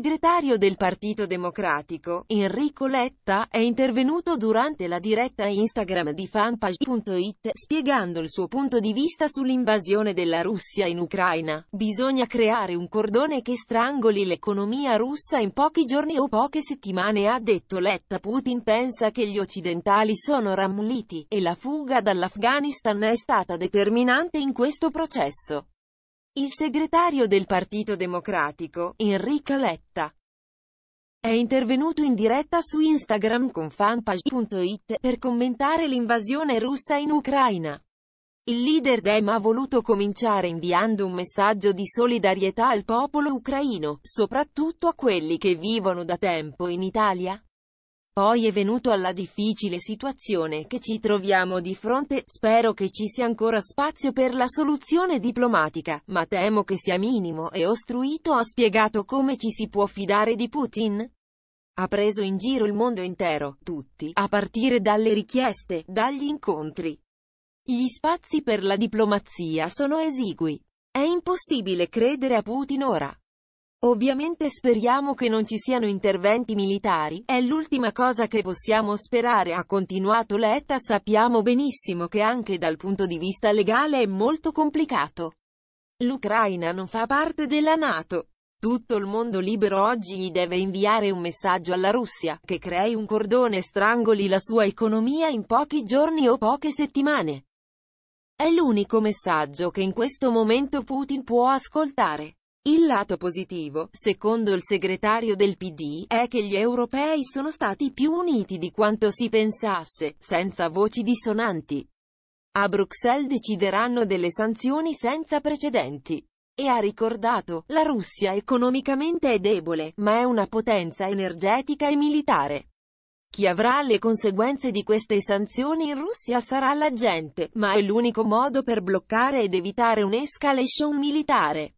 segretario del Partito Democratico, Enrico Letta, è intervenuto durante la diretta Instagram di fanpage.it, spiegando il suo punto di vista sull'invasione della Russia in Ucraina. Bisogna creare un cordone che strangoli l'economia russa in pochi giorni o poche settimane ha detto Letta. Putin pensa che gli occidentali sono rammulliti, e la fuga dall'Afghanistan è stata determinante in questo processo. Il segretario del Partito Democratico, Enrico Letta, è intervenuto in diretta su Instagram con fanpage.it per commentare l'invasione russa in Ucraina. Il leader Dem ha voluto cominciare inviando un messaggio di solidarietà al popolo ucraino, soprattutto a quelli che vivono da tempo in Italia. Poi è venuto alla difficile situazione che ci troviamo di fronte, spero che ci sia ancora spazio per la soluzione diplomatica, ma temo che sia minimo e ostruito ha spiegato come ci si può fidare di Putin ha preso in giro il mondo intero, tutti, a partire dalle richieste, dagli incontri. Gli spazi per la diplomazia sono esigui. È impossibile credere a Putin ora. Ovviamente speriamo che non ci siano interventi militari, è l'ultima cosa che possiamo sperare, ha continuato Letta. Sappiamo benissimo che anche dal punto di vista legale è molto complicato. L'Ucraina non fa parte della Nato. Tutto il mondo libero oggi gli deve inviare un messaggio alla Russia, che crei un cordone e strangoli la sua economia in pochi giorni o poche settimane. È l'unico messaggio che in questo momento Putin può ascoltare. Il lato positivo, secondo il segretario del PD, è che gli europei sono stati più uniti di quanto si pensasse, senza voci dissonanti. A Bruxelles decideranno delle sanzioni senza precedenti. E ha ricordato, la Russia economicamente è debole, ma è una potenza energetica e militare. Chi avrà le conseguenze di queste sanzioni in Russia sarà la gente, ma è l'unico modo per bloccare ed evitare un'escalation militare.